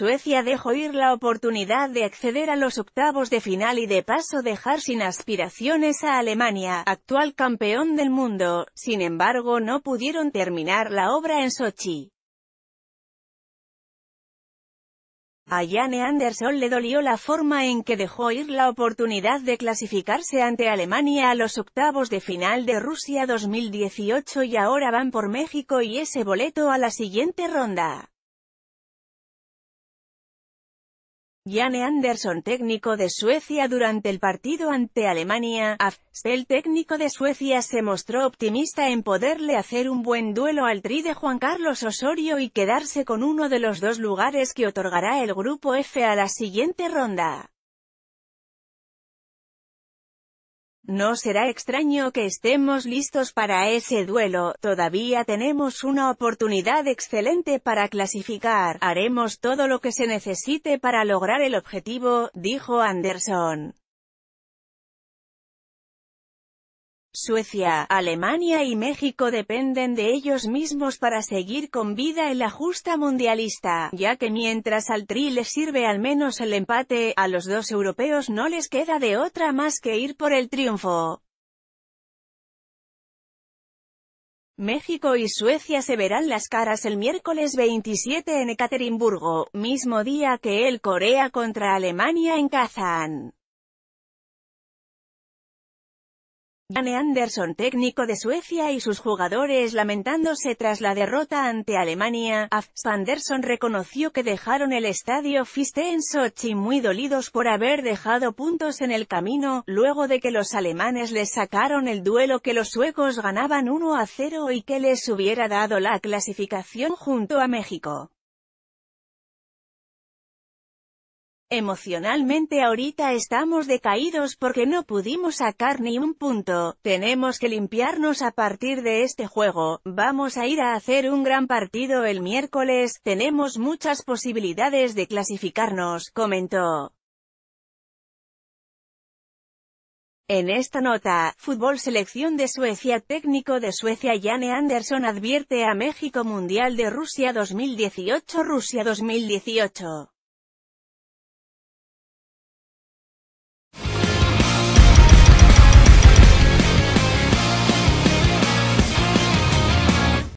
Suecia dejó ir la oportunidad de acceder a los octavos de final y de paso dejar sin aspiraciones a Alemania, actual campeón del mundo, sin embargo no pudieron terminar la obra en Sochi. A Jane Anderson le dolió la forma en que dejó ir la oportunidad de clasificarse ante Alemania a los octavos de final de Rusia 2018 y ahora van por México y ese boleto a la siguiente ronda. Jane Andersson técnico de Suecia durante el partido ante Alemania, el técnico de Suecia se mostró optimista en poderle hacer un buen duelo al tri de Juan Carlos Osorio y quedarse con uno de los dos lugares que otorgará el Grupo F a la siguiente ronda. No será extraño que estemos listos para ese duelo, todavía tenemos una oportunidad excelente para clasificar, haremos todo lo que se necesite para lograr el objetivo, dijo Anderson. Suecia, Alemania y México dependen de ellos mismos para seguir con vida en la justa mundialista, ya que mientras al Tri les sirve al menos el empate, a los dos europeos no les queda de otra más que ir por el triunfo. México y Suecia se verán las caras el miércoles 27 en Ekaterimburgo, mismo día que el Corea contra Alemania en Kazán. Dane Andersson técnico de Suecia y sus jugadores lamentándose tras la derrota ante Alemania, Afs Andersson reconoció que dejaron el estadio Fiste en Sochi muy dolidos por haber dejado puntos en el camino, luego de que los alemanes les sacaron el duelo que los suecos ganaban 1 a 0 y que les hubiera dado la clasificación junto a México. Emocionalmente ahorita estamos decaídos porque no pudimos sacar ni un punto, tenemos que limpiarnos a partir de este juego, vamos a ir a hacer un gran partido el miércoles, tenemos muchas posibilidades de clasificarnos, comentó. En esta nota, Fútbol Selección de Suecia Técnico de Suecia Jane Anderson advierte a México Mundial de Rusia 2018 Rusia 2018